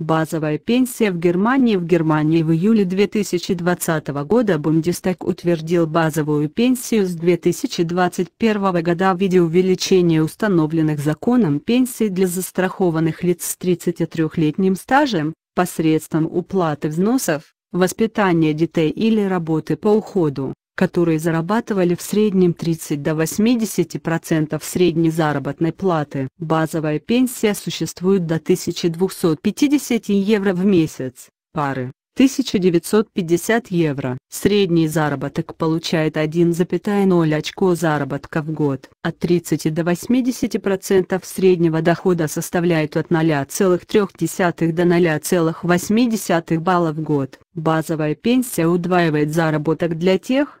Базовая пенсия в Германии В Германии в июле 2020 года Бундестаг утвердил базовую пенсию с 2021 года в виде увеличения установленных законом пенсий для застрахованных лиц с 33-летним стажем, посредством уплаты взносов, воспитания детей или работы по уходу которые зарабатывали в среднем 30 до 80% средней заработной платы. Базовая пенсия существует до 1250 евро в месяц, пары. 1950 евро. Средний заработок получает 1,0 очко заработка в год. От 30 до 80% процентов среднего дохода составляет от 0,3 до 0,8 балла в год. Базовая пенсия удваивает заработок для тех,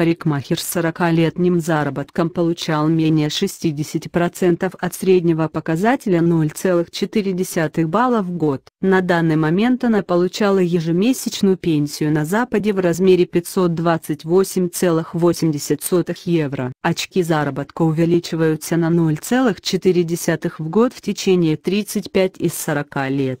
Парикмахер с 40-летним заработком получал менее 60% от среднего показателя 0,4 балла в год. На данный момент она получала ежемесячную пенсию на Западе в размере 528,80 евро. Очки заработка увеличиваются на 0,4 в год в течение 35 из 40 лет.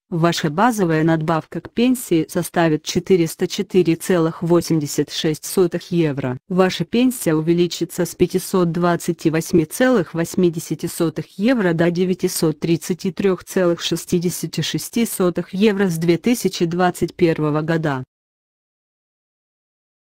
Ваша базовая надбавка к пенсии составит 404,86 евро. Ваша пенсия увеличится с 528,80 евро до 933,66 евро с 2021 года.